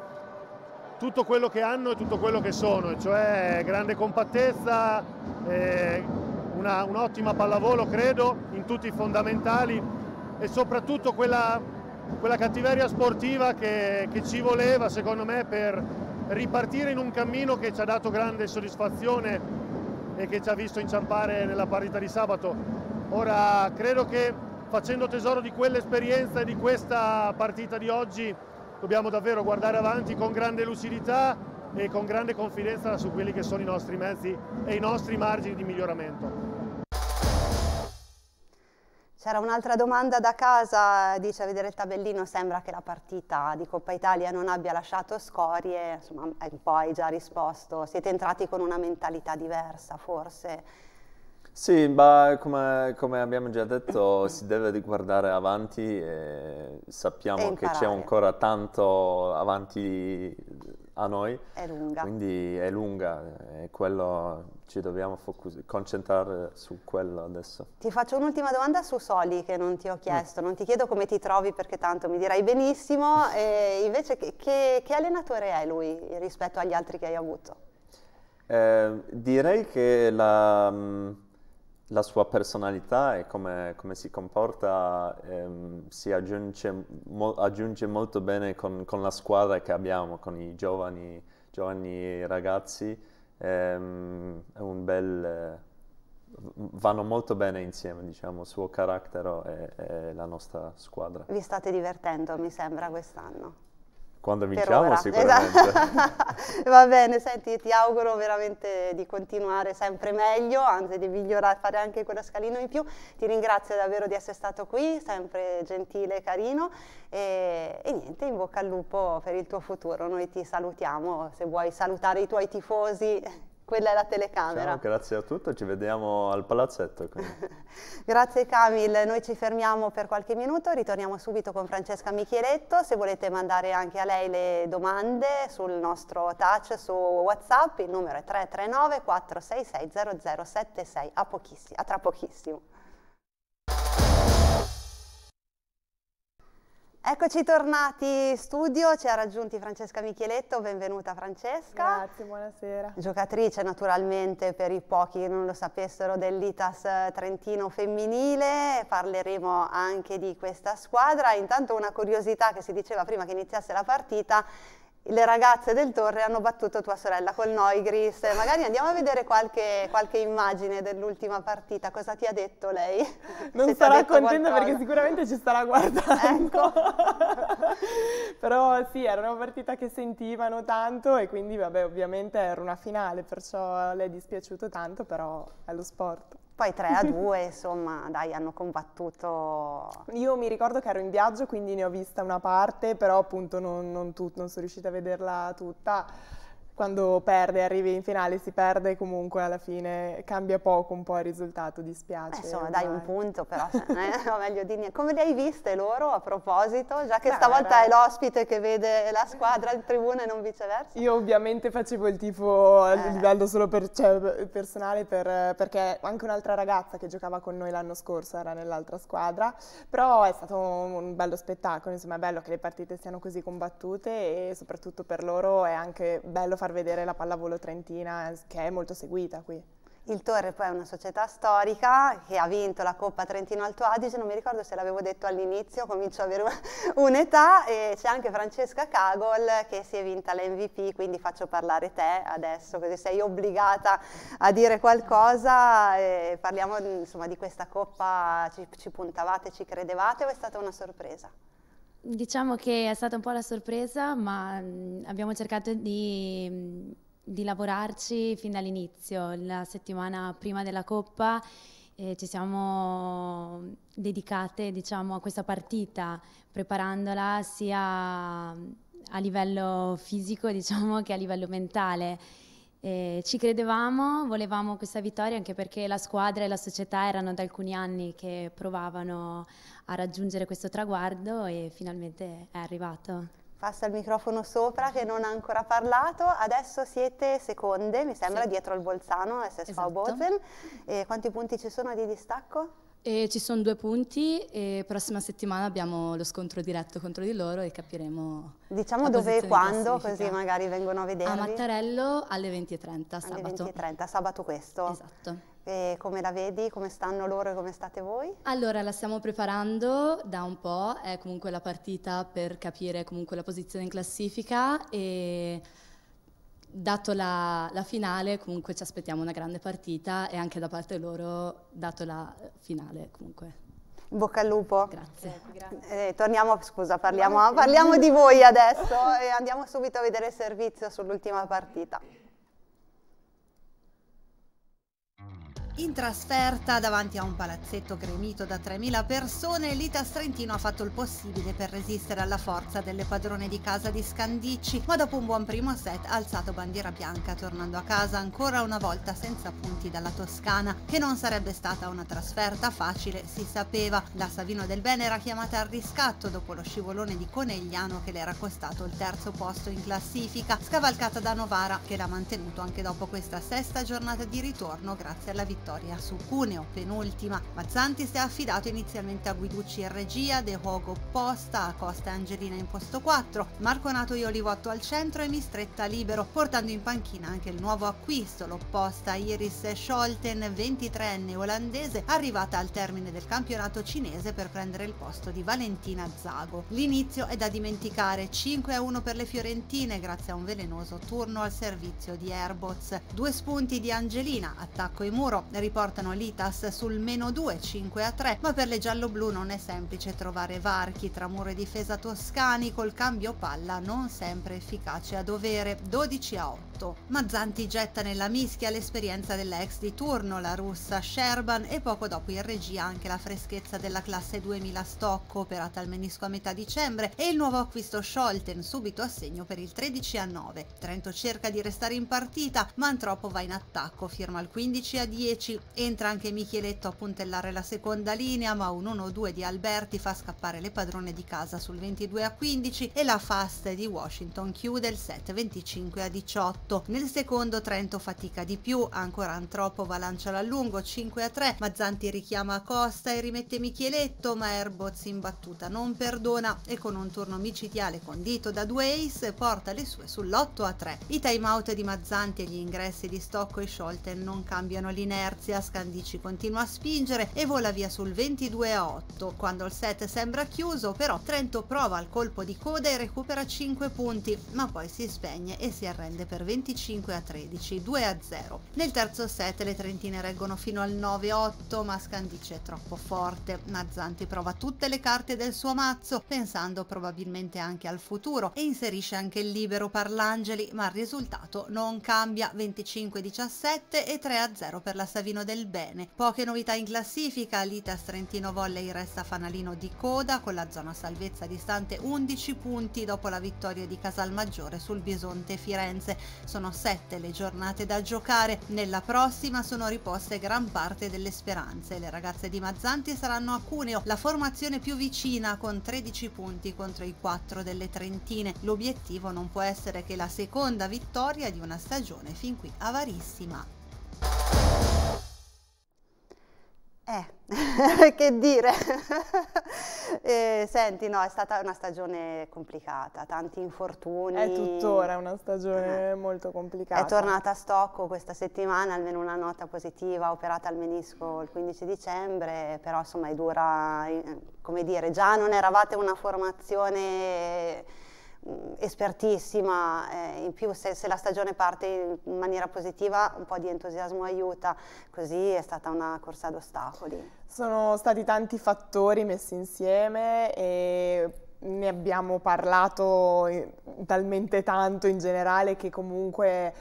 tutto quello che hanno e tutto quello che sono, cioè grande compattezza, un'ottima un pallavolo credo in tutti i fondamentali e soprattutto quella quella cattiveria sportiva che, che ci voleva secondo me per ripartire in un cammino che ci ha dato grande soddisfazione e che ci ha visto inciampare nella partita di sabato. Ora credo che facendo tesoro di quell'esperienza e di questa partita di oggi dobbiamo davvero guardare avanti con grande lucidità e con grande confidenza su quelli che sono i nostri mezzi e i nostri margini di miglioramento. C'era un'altra domanda da casa, dice a vedere il tabellino sembra che la partita di Coppa Italia non abbia lasciato scorie, insomma un po' hai già risposto, siete entrati con una mentalità diversa forse? Sì, ma come, come abbiamo già detto si deve guardare avanti e sappiamo e che c'è ancora tanto avanti a noi. È lunga. Quindi è lunga eh, e quello ci dobbiamo concentrare su quello adesso. Ti faccio un'ultima domanda su Soli che non ti ho chiesto, mm. non ti chiedo come ti trovi perché tanto mi dirai benissimo, e invece che, che, che allenatore è lui rispetto agli altri che hai avuto? Eh, direi che la... Mh, mm, la sua personalità e come, come si comporta ehm, si aggiunge, mo, aggiunge, molto bene con, con, la squadra che abbiamo, con i giovani, giovani ragazzi. Ehm, è un bel... Eh, vanno molto bene insieme, diciamo, il suo carattere e, e la nostra squadra. Vi state divertendo, mi sembra, quest'anno. Quando vinciamo esatto. sicuramente. Esatto. Va bene, senti, ti auguro veramente di continuare sempre meglio, anzi di migliorare, fare anche quello scalino in più. Ti ringrazio davvero di essere stato qui, sempre gentile e carino. e niente, in bocca al lupo per il tuo futuro. Noi ti salutiamo, se vuoi salutare i tuoi tifosi quella è la telecamera. Ciao, grazie a tutto, ci vediamo al palazzetto. grazie Camille, noi ci fermiamo per qualche minuto, ritorniamo subito con Francesca Micheletto, se volete mandare anche a lei le domande sul nostro touch su Whatsapp, il numero è 339 466 0076, a, a tra pochissimo. Eccoci tornati in studio, ci ha raggiunti Francesca Micheletto, benvenuta Francesca. Grazie, buonasera. Giocatrice naturalmente per i pochi che non lo sapessero dell'Itas eh, Trentino femminile, parleremo anche di questa squadra. Intanto una curiosità che si diceva prima che iniziasse la partita, le ragazze del Torre hanno battuto tua sorella col Noigris. Magari andiamo a vedere qualche, qualche immagine dell'ultima partita. Cosa ti ha detto lei? Non Se sarà contenta qualcosa. perché sicuramente ci starà guardando. Ecco. però sì, era una partita che sentivano tanto e quindi vabbè, ovviamente era una finale, perciò le è dispiaciuto tanto, però è lo sport. Poi 3 a 2, insomma, dai, hanno combattuto. Io mi ricordo che ero in viaggio, quindi ne ho vista una parte, però appunto non, non, tut, non sono riuscita a vederla tutta quando perde, arrivi in finale, si perde comunque alla fine, cambia poco un po' il risultato, dispiace. Eh, insomma, dai un punto però, eh, meglio di niente. Come le hai viste loro a proposito, già che Beh, stavolta era... è l'ospite che vede la squadra in tribuna e non viceversa? Io ovviamente facevo il tifo eh. a livello solo per, cioè, personale per, perché anche un'altra ragazza che giocava con noi l'anno scorso era nell'altra squadra, però è stato un bello spettacolo, insomma è bello che le partite siano così combattute e soprattutto per loro è anche bello fare far vedere la pallavolo trentina che è molto seguita qui. Il Torre poi è una società storica che ha vinto la Coppa Trentino Alto Adige, non mi ricordo se l'avevo detto all'inizio, comincio ad avere un'età e c'è anche Francesca Cagol che si è vinta l'MVP, quindi faccio parlare te adesso, così sei obbligata a dire qualcosa. E parliamo insomma, di questa Coppa, ci, ci puntavate, ci credevate o è stata una sorpresa? Diciamo che è stata un po' la sorpresa, ma abbiamo cercato di, di lavorarci fin dall'inizio. La settimana prima della Coppa eh, ci siamo dedicate diciamo, a questa partita, preparandola sia a livello fisico diciamo, che a livello mentale. E ci credevamo, volevamo questa vittoria anche perché la squadra e la società erano da alcuni anni che provavano a raggiungere questo traguardo e finalmente è arrivato. Passa il microfono sopra che non ha ancora parlato, adesso siete seconde, mi sembra, sì. dietro al Bolzano, SSV esatto. Bozen. E quanti punti ci sono di distacco? E ci sono due punti e prossima settimana abbiamo lo scontro diretto contro di loro e capiremo Diciamo dove e quando, così magari vengono a vedere. A Mattarello alle 20.30 sabato. Alle 20.30, sabato questo. Esatto. E come la vedi? Come stanno loro e come state voi? Allora, la stiamo preparando da un po', è comunque la partita per capire comunque la posizione in classifica e dato la, la, finale, comunque ci aspettiamo una grande partita e anche da parte loro, dato la finale comunque. In bocca al lupo. Grazie. grazie. Eh, torniamo, scusa, parliamo, parliamo di voi adesso e andiamo subito a vedere il servizio sull'ultima partita. In trasferta, davanti a un palazzetto gremito da 3.000 persone, l'Itas Strentino ha fatto il possibile per resistere alla forza delle padrone di casa di Scandicci, ma dopo un buon primo set ha alzato bandiera bianca tornando a casa ancora una volta senza punti dalla Toscana, che non sarebbe stata una trasferta facile, si sapeva. La Savino del Bene era chiamata al riscatto dopo lo scivolone di Conegliano che le era costato il terzo posto in classifica, scavalcata da Novara, che l'ha mantenuto anche dopo questa sesta giornata di ritorno grazie alla vittoria vittoria su Cuneo, penultima. Mazzanti si è affidato inizialmente a Guiducci in regia, De Hugo opposta, a Costa e Angelina in posto 4, Marconato e Olivotto al centro e Mistretta libero, portando in panchina anche il nuovo acquisto, l'opposta Iris Scholten, 23enne olandese, arrivata al termine del campionato cinese per prendere il posto di Valentina Zago. L'inizio è da dimenticare, 5-1 per le fiorentine grazie a un velenoso turno al servizio di Airbots. Due spunti di Angelina, attacco e muro, riportano l'Itas sul meno 2, 5 a 3, ma per le gialloblu non è semplice trovare varchi tra muro e difesa toscani col cambio palla non sempre efficace a dovere, 12 a 8. Mazzanti getta nella mischia l'esperienza dell'ex di turno, la russa Sherban e poco dopo in regia anche la freschezza della classe 2000 Stocco operata al menisco a metà dicembre e il nuovo acquisto Scholten subito a segno per il 13 a 9. Trento cerca di restare in partita, ma Antropo va in attacco, firma il 15 a 10 10 entra anche Micheletto a puntellare la seconda linea ma un 1-2 di Alberti fa scappare le padrone di casa sul 22 a 15 e la fast di Washington chiude il set 25 a 18. Nel secondo Trento fatica di più, ancora Antropova lancia l'allungo 5 a 3, Mazzanti richiama Costa e rimette Micheletto ma Erboz in battuta non perdona e con un turno micidiale condito da due ace porta le sue sull'8 a 3. I timeout di Mazzanti e gli ingressi di Stocco e Scholten non cambiano l'inerzia Marzia Scandici continua a spingere e vola via sul 22 a 8. Quando il set sembra chiuso, però Trento prova al colpo di coda e recupera 5 punti, ma poi si spegne e si arrende per 25 a 13, 2 a 0. Nel terzo set le trentine reggono fino al 9 a 8, ma Scandici è troppo forte. Mazzanti prova tutte le carte del suo mazzo, pensando probabilmente anche al futuro, e inserisce anche il libero Parlangeli, ma il risultato non cambia, 25 a 17 e 3 a 0 per la Saviglia. Savino del Bene. Poche novità in classifica, l'Itas Trentino Volley resta fanalino di coda con la zona salvezza distante 11 punti dopo la vittoria di Casalmaggiore sul Bisonte Firenze. Sono sette le giornate da giocare, nella prossima sono riposte gran parte delle speranze. Le ragazze di Mazzanti saranno a Cuneo, la formazione più vicina con 13 punti contro i 4 delle Trentine. L'obiettivo non può essere che la seconda vittoria di una stagione fin qui avarissima. Eh, che dire, eh, senti no è stata una stagione complicata, tanti infortuni. È tuttora una stagione eh. molto complicata. È tornata a Stocco questa settimana, almeno una nota positiva, operata al menisco il 15 dicembre, però insomma è dura, eh, come dire, già non eravate una formazione Mm, espertissima, eh, in più se, se, la stagione parte in maniera positiva un po' di entusiasmo aiuta, così è stata una corsa ad ostacoli. Sono stati tanti fattori messi insieme e ne abbiamo parlato eh, talmente tanto in generale che comunque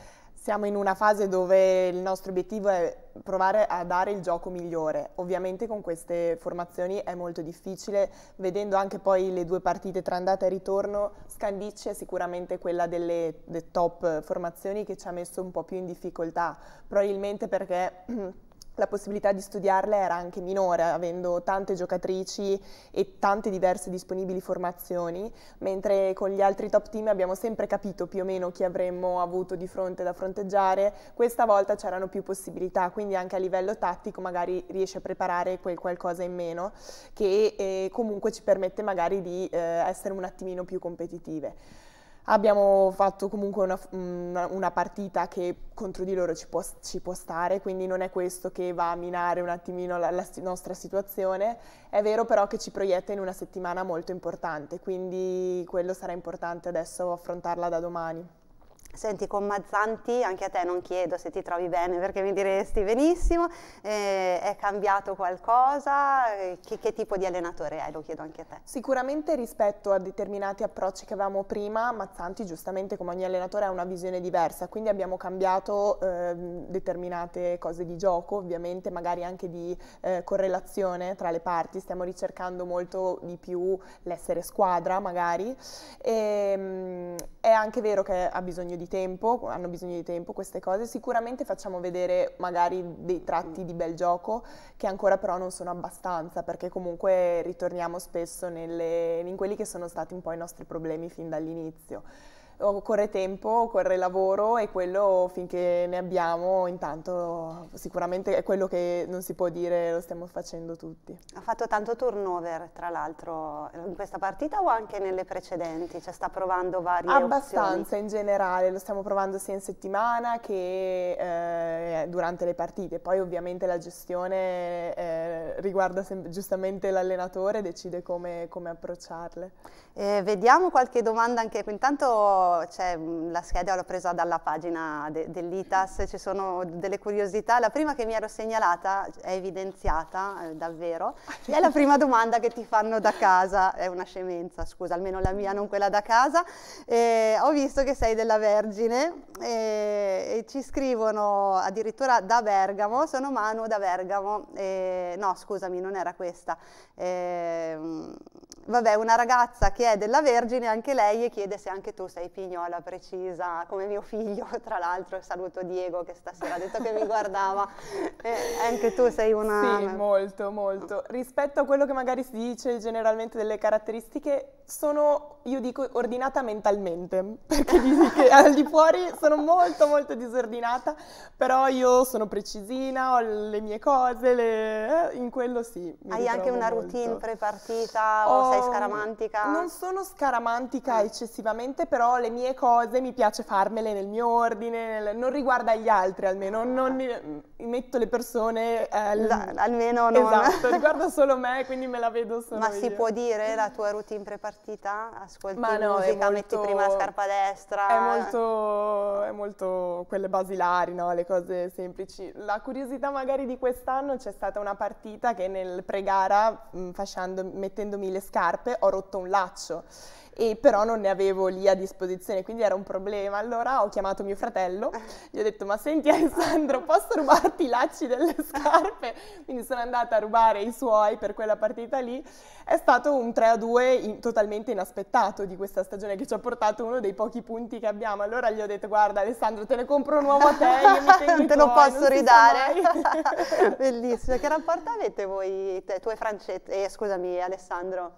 siamo in una fase dove il nostro obiettivo è provare a dare il gioco migliore. Ovviamente con queste formazioni è molto difficile, vedendo anche poi le due partite tra andata e ritorno, Scandicci è sicuramente quella delle, delle top formazioni che ci ha messo un po' più in difficoltà, probabilmente perché la possibilità di studiarle era anche minore, avendo tante giocatrici e tante diverse disponibili formazioni, mentre con gli altri top team abbiamo sempre capito più o meno chi avremmo avuto di fronte da fronteggiare, questa volta c'erano più possibilità, quindi anche a livello tattico magari riesce a preparare quel qualcosa in meno che eh, comunque ci permette magari di eh, essere un attimino più competitive. Abbiamo fatto comunque una, una, una partita che contro di loro ci può, ci può, stare, quindi non è questo che va a minare un attimino la, la nostra situazione, è vero però che ci proietta in una settimana molto importante, quindi quello sarà importante adesso affrontarla da domani. Senti, con Mazzanti, anche a te non chiedo se ti trovi bene perché mi diresti benissimo, eh, è cambiato qualcosa? Eh, che, che, tipo di allenatore è? Lo chiedo anche a te. Sicuramente rispetto a determinati approcci che avevamo prima, Mazzanti giustamente come ogni allenatore ha una visione diversa, quindi abbiamo cambiato eh, determinate cose di gioco, ovviamente magari anche di eh, correlazione tra le parti, stiamo ricercando molto di più l'essere squadra magari. E, ehm, è anche vero che ha bisogno di di tempo, hanno bisogno di tempo queste cose. Sicuramente facciamo vedere magari dei tratti di bel gioco che ancora però non sono abbastanza perché comunque ritorniamo spesso nelle, in quelli che sono stati un po' i nostri problemi fin dall'inizio occorre tempo, occorre lavoro e quello finché ne abbiamo, intanto sicuramente è quello che non si può dire, lo stiamo facendo tutti. Ha fatto tanto turnover tra l'altro in questa partita o anche nelle precedenti? Cioè sta provando varie Abbastanza opzioni. in generale, lo stiamo provando sia in settimana che eh, durante le partite, poi ovviamente la gestione eh, riguarda giustamente l'allenatore, decide come, come approcciarle. Eh, vediamo qualche domanda anche, qui. intanto cioè, la scheda l'ho presa dalla pagina de dell'ITAS, ci sono delle curiosità. La prima che mi ero segnalata è evidenziata, eh, davvero, è la prima domanda che ti fanno da casa, è una scemenza, scusa, almeno la mia, non quella da casa. Eh, ho visto che sei della Vergine eh, e ci scrivono addirittura da Bergamo, sono Manu da Bergamo, no scusami, non era questa. Mm, vabbè, una ragazza che è della Vergine, anche lei e chiede se anche tu sei pignola precisa, come mio figlio, tra l'altro saluto Diego che stasera ha detto che mi guardava, eh, anche tu sei una... Sì, molto, molto. Rispetto a quello che magari si dice generalmente delle caratteristiche, sono, io dico, ordinata mentalmente, perché dici che al di fuori sono molto, molto disordinata, però io sono precisina, ho le mie cose, le... Eh, in quello sì. Hai anche una molto. routine prepartita o sei scaramantica? Non sono scaramantica ah. eccessivamente, però le mie cose mi piace farmele nel mio ordine, nel, non riguarda gli altri almeno, non metto le persone... Eh, Esa, almeno non. Esatto, riguarda solo me, quindi me la vedo solo Ma io. si può dire la tua routine prepartita? Ascolti Ma no, musica, molto, metti prima la scarpa destra? È molto è molto quelle basilari, no? le cose semplici. La curiosità magari di quest'anno c'è stata una partita che nel pre-gara, mm, mettendomi le scarpe, ho rotto un laccio e però non ne avevo lì a disposizione, quindi era un problema. Allora ho chiamato mio fratello, gli ho detto ma senti Alessandro posso rubarti i lacci delle scarpe? Quindi sono andata a rubare i suoi per quella partita lì. È stato un 3-2 in, totalmente inaspettato di questa stagione che ci ha portato uno dei pochi punti che abbiamo. Allora gli ho detto guarda guarda Alessandro te ne compro un uovo a te, io mi tengo Te lo tuoi, posso ridare. Bellissimo. Che rapporto avete voi, te, tu e Francesco, eh, scusami Alessandro?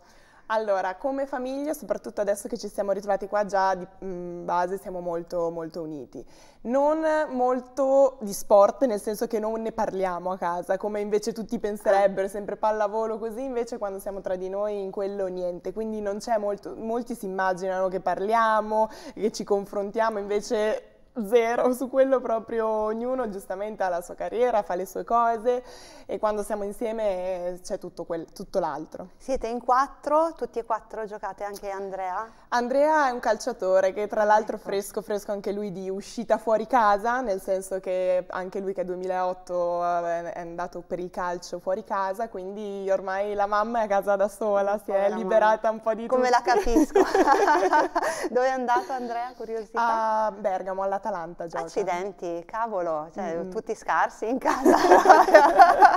Allora, come famiglia, soprattutto adesso che ci siamo ritrovati qua già di base, siamo molto, molto uniti. Non molto di sport, nel senso che non ne parliamo a casa, come invece tutti penserebbero, sempre pallavolo così, invece quando siamo tra di noi in quello niente. Quindi non c'è molto, molti si immaginano che parliamo, che ci confrontiamo, invece zero su quello proprio ognuno giustamente ha la sua carriera, fa le sue cose e quando siamo insieme c'è tutto, quel, tutto l'altro. Siete in quattro, tutti e quattro giocate anche Andrea? Andrea è un calciatore che tra l'altro ecco. fresco fresco anche lui di uscita fuori casa, nel senso che anche lui che 2008 eh, è andato per il calcio fuori casa, quindi ormai la mamma è a casa da sola, si è liberata un po' di tutto. Come tutti. la capisco. Dove è andato Andrea, curiosità? A Bergamo, alla l'Atalanta gioca. Accidenti, cavolo, cioè, mm. tutti scarsi in casa.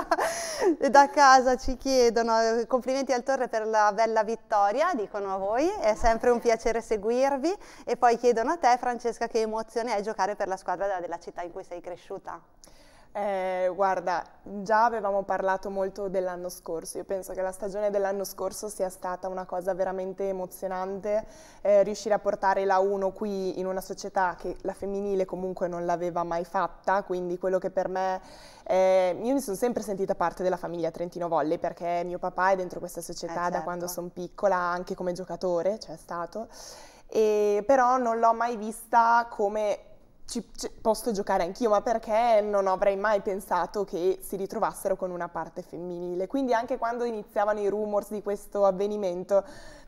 da casa ci chiedono eh, complimenti al Torre per la bella vittoria, dicono a voi, è sempre un piacere seguirvi e poi chiedono a te Francesca che emozione è giocare per la squadra della città in cui sei cresciuta. Eh, guarda, già avevamo parlato molto dell'anno scorso, io penso che la stagione dell'anno scorso sia stata una cosa veramente emozionante, eh, riuscire a portare la 1 qui in una società che la femminile comunque non l'aveva mai fatta, quindi quello che per me, eh, io mi sono sempre sentita parte della famiglia Trentino Volley perché mio papà è dentro questa società eh, certo. da quando sono piccola, anche come giocatore, cioè è stato, e, però non l'ho mai vista come ci, ci, posso giocare anch'io, ma perché non avrei mai pensato che si ritrovassero con una parte femminile. Quindi anche quando iniziavano i rumors di questo avvenimento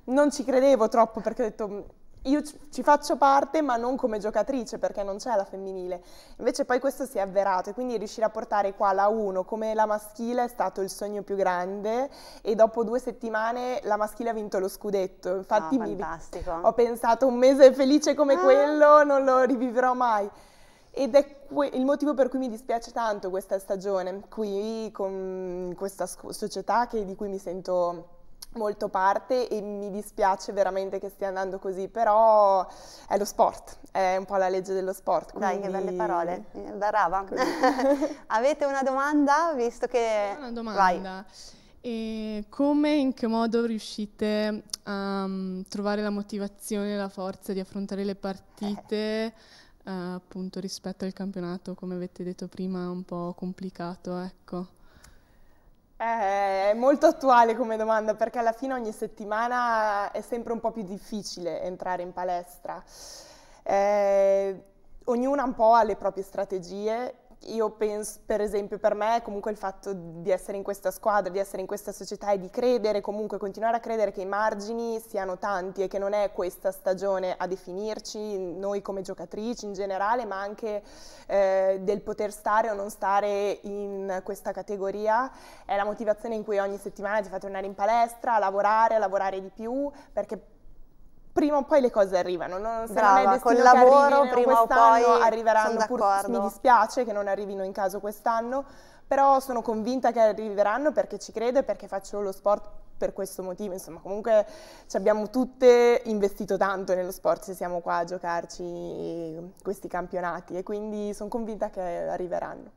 non ci credevo troppo perché ho detto mm, io ci faccio parte ma non come giocatrice perché non c'è la femminile. Invece poi questo si è avverato e quindi riuscire a portare qua la 1 come la maschile è stato il sogno più grande e dopo due settimane la maschile ha vinto lo scudetto. Infatti no, ah, mi, ho pensato un mese felice come ah. quello non lo rivivrò mai. Ed è il motivo per cui mi dispiace tanto questa stagione qui con questa società che, di cui mi sento molto parte e mi dispiace veramente che stia andando così, però è lo sport, è un po' la legge dello sport. Quindi... Dai, che belle parole, brava. Avete una domanda, visto che... Una domanda. E come e in che modo riuscite a um, trovare la motivazione e la forza di affrontare le partite eh. uh, appunto rispetto al campionato, come avete detto prima, un po' complicato, ecco? Eh, è molto attuale come domanda perché alla fine ogni settimana è sempre un po' più difficile entrare in palestra. Eh, ognuna un po' ha le proprie strategie io penso, per esempio, per me comunque il fatto di essere in questa squadra, di essere in questa società e di credere, comunque continuare a credere che i margini siano tanti e che non è questa stagione a definirci, noi come giocatrici in generale, ma anche eh, del poter stare o non stare in questa categoria, è la motivazione in cui ogni settimana ti fate tornare in palestra, a lavorare, a lavorare di più, perché prima o poi le cose arrivano, non se Brava, non è col lavoro prima o poi arriveranno, pur, mi dispiace che non arrivino in caso quest'anno, però sono convinta che arriveranno perché ci credo e perché faccio lo sport per questo motivo, insomma comunque ci abbiamo tutte investito tanto nello sport se siamo qua a giocarci questi campionati e quindi sono convinta che arriveranno.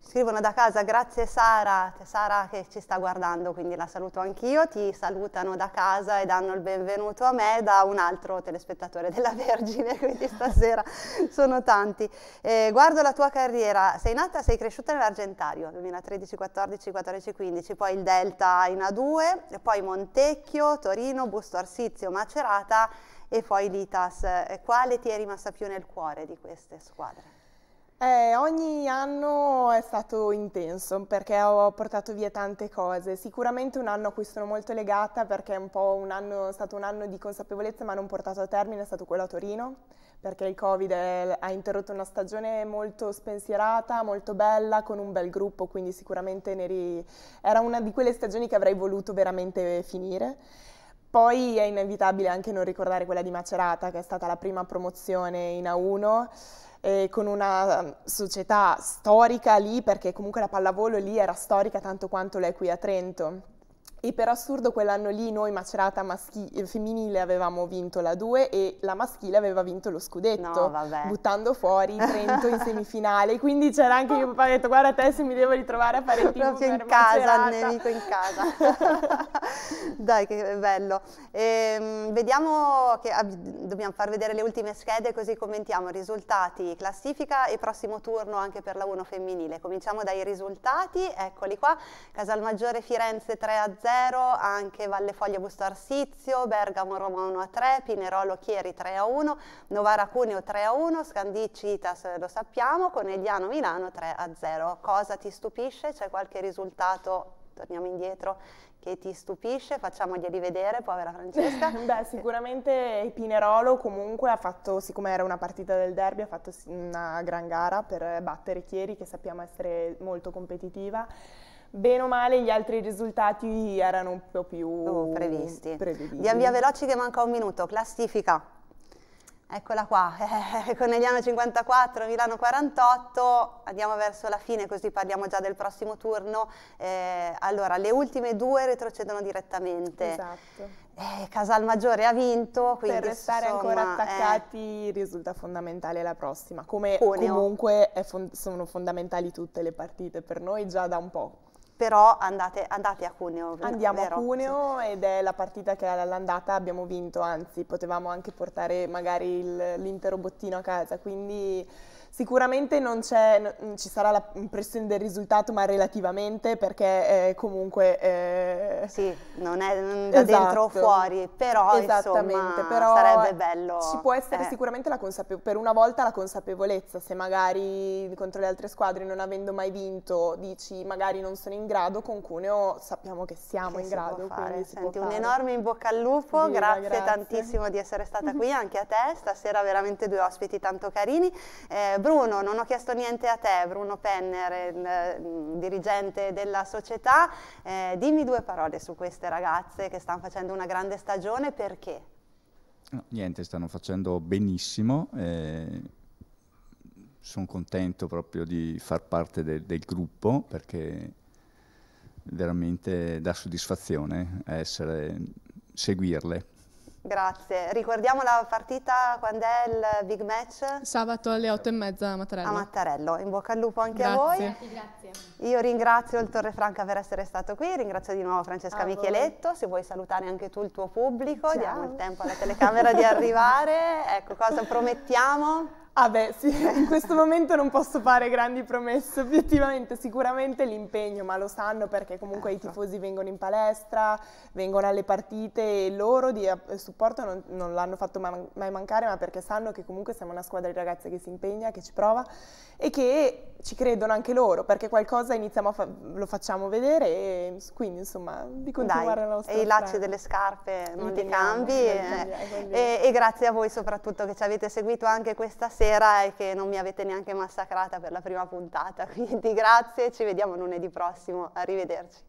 Scrivono da casa, grazie Sara, c'è Sara che ci sta guardando, quindi la saluto anch'io, ti salutano da casa e danno il benvenuto a me da un altro telespettatore della Vergine, quindi stasera sono tanti. Eh, guardo la tua carriera, sei nata, sei cresciuta nell'Argentario, 2013, 14, 14, 15, poi il Delta in A2, poi Montecchio, Torino, Busto Arsizio, Macerata e poi l'Itas. Quale ti è rimasta più nel cuore di queste squadre? Eh, ogni anno è stato intenso perché ho portato via tante cose. Sicuramente un anno a cui sono molto legata perché è, un un anno, è stato un anno di consapevolezza ma non portato a termine è stato quello a Torino perché il Covid è, ha interrotto una stagione molto spensierata, molto bella, con un bel gruppo, quindi sicuramente ri... era una di quelle stagioni che avrei voluto veramente finire. Poi è inevitabile anche non ricordare quella di Macerata, che è stata la prima promozione in A1 eh, con una mm, società storica lì, perché comunque la pallavolo lì era storica tanto quanto lei qui a Trento. E per assurdo quell'anno lì noi Macerata maschi- eh, femminile avevamo vinto la 2 e la maschile aveva vinto lo scudetto, no, buttando fuori Trento in semifinale. Quindi c'era anche mio papà ha detto guarda te se mi devo ritrovare a fare il team Proprio in casa, il nemico in casa. Dai che bello. Ehm, vediamo che ah, dobbiamo far vedere le ultime schede così commentiamo risultati, classifica e prossimo turno anche per la 1 femminile. Cominciamo dai risultati, eccoli qua. Casalmaggiore Firenze 3 a 0. 0, anche Valle Foglia Busto Arsizio, Bergamo Roma 1 a 3, Pinerolo Chieri 3 a 1, Novara Cuneo 3 a 1, Scandici Itas eh, lo sappiamo, Conegliano Milano 3 a 0. Cosa ti stupisce? C'è qualche risultato? Torniamo indietro che ti stupisce, facciamoglieli vedere, povera Francesca. Beh, sicuramente Pinerolo comunque ha fatto, siccome era una partita del derby, ha fatto una gran gara per battere Chieri, che sappiamo essere molto competitiva bene o male gli altri risultati erano un po' più oh, previsti. prevedibili. Via via veloci che manca un minuto, classifica. Eccola qua, eh, Corneliano 54, Milano 48, andiamo verso la fine così parliamo già del prossimo turno. Eh, allora, le ultime due retrocedono direttamente. Esatto. Eh, Casalmaggiore ha vinto, quindi... Per restare insomma, ancora eh. attaccati risulta fondamentale la prossima, come Cuneo. Oh. comunque fond sono fondamentali tutte le partite per noi già da un po', però andate, andate, a Cuneo. Andiamo vero? a Cuneo ed è la partita che all'andata abbiamo vinto, anzi potevamo anche portare magari l'intero bottino a casa, quindi Sicuramente non, non ci sarà la pressione del risultato, ma relativamente, perché eh, comunque... Eh... Sì, non è da esatto. dentro o fuori, però insomma però sarebbe bello... Ci può essere eh. sicuramente per una volta la consapevolezza, se magari contro le altre squadre non avendo mai vinto dici magari non sono in grado, con Cuneo sappiamo che siamo che in grado. Fare. Senti, un fare. enorme in bocca al lupo, Viva, grazie, grazie, tantissimo di essere stata qui, anche a te, stasera veramente due ospiti tanto carini. Eh, Bruno, non ho chiesto niente a te, Bruno Penner, il, il mm, dirigente della società, eh, dimmi due parole su queste ragazze che stanno facendo una grande stagione, perché? No, niente, stanno facendo benissimo, eh, sono contento proprio di far parte de del gruppo perché veramente dà soddisfazione essere, seguirle. Grazie. Ricordiamo la partita quando è il big match? Sabato alle 8 e mezza a Mattarello. A Mattarello. In bocca al lupo anche grazie. a voi. Grazie. Io ringrazio il Torre Franca per essere stato qui, ringrazio di nuovo Francesca a Micheletto, voi. se vuoi salutare anche tu il tuo pubblico, Ciao. diamo il tempo alla telecamera di arrivare. Ecco, cosa promettiamo? Ah beh, sì, in questo momento non posso fare grandi promesse, obiettivamente sicuramente l'impegno, ma lo sanno perché comunque ecco. i certo. tifosi vengono in palestra, vengono alle partite e loro di eh, supporto non, non l'hanno fatto mai mancare, ma perché sanno che comunque siamo una squadra di ragazze che si impegna, che ci prova e che ci credono anche loro, perché qualcosa iniziamo a fa lo facciamo vedere e quindi insomma di continuare Dai, la nostra E i lacci delle scarpe non li cambi e, e, e grazie a voi soprattutto che ci avete seguito anche questa sera sera e che non mi avete neanche massacrata per la prima puntata. Quindi grazie, ci vediamo lunedì prossimo, arrivederci.